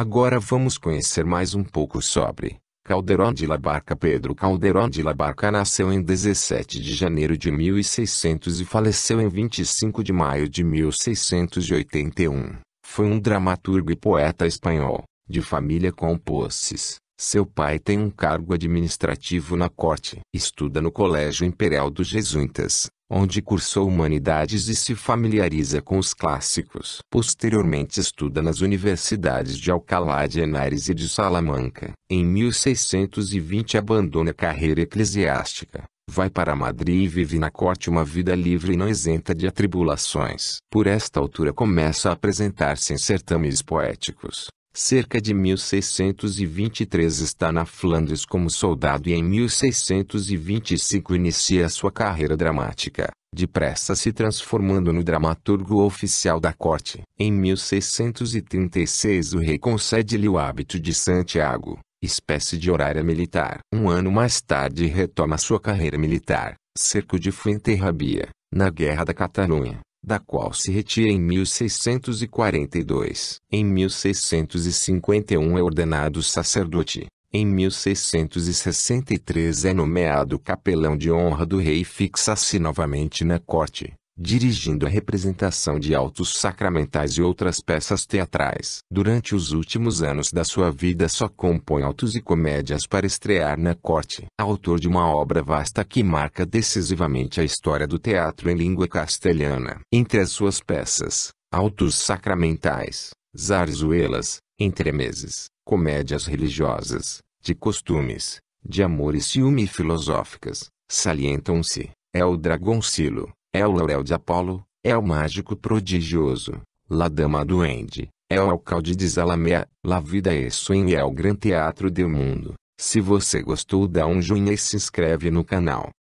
Agora vamos conhecer mais um pouco sobre Calderón de la Barca. Pedro Calderón de la Barca nasceu em 17 de janeiro de 1600 e faleceu em 25 de maio de 1681. Foi um dramaturgo e poeta espanhol, de família com posses, seu pai tem um cargo administrativo na corte. Estuda no Colégio Imperial dos Jesuítas, onde cursou humanidades e se familiariza com os clássicos. Posteriormente estuda nas universidades de Alcalá de Henares e de Salamanca. Em 1620 abandona a carreira eclesiástica. Vai para Madrid e vive na corte uma vida livre e não isenta de atribulações. Por esta altura começa a apresentar-se em certames poéticos cerca de 1623 está na Flandres como soldado e em 1625 inicia sua carreira dramática, depressa se transformando no dramaturgo oficial da corte. Em 1636 o rei concede-lhe o hábito de Santiago, espécie de horária militar. Um ano mais tarde retoma sua carreira militar, cerco de Fuenterrabia, na Guerra da Catalunha da qual se retira em 1642. Em 1651 é ordenado sacerdote. Em 1663 é nomeado capelão de honra do rei e fixa-se novamente na corte dirigindo a representação de autos sacramentais e outras peças teatrais. Durante os últimos anos da sua vida só compõe autos e comédias para estrear na corte. Autor de uma obra vasta que marca decisivamente a história do teatro em língua castelhana. Entre as suas peças, autos sacramentais, zarzuelas, entremeses, comédias religiosas, de costumes, de amor e ciúme filosóficas, salientam-se, é o Dragoncilo, é o laurel de Apolo, é o mágico prodigioso, la dama duende, é o alcalde de Zalamea, la vida é e é o gran teatro do mundo. Se você gostou dá um joinha e se inscreve no canal.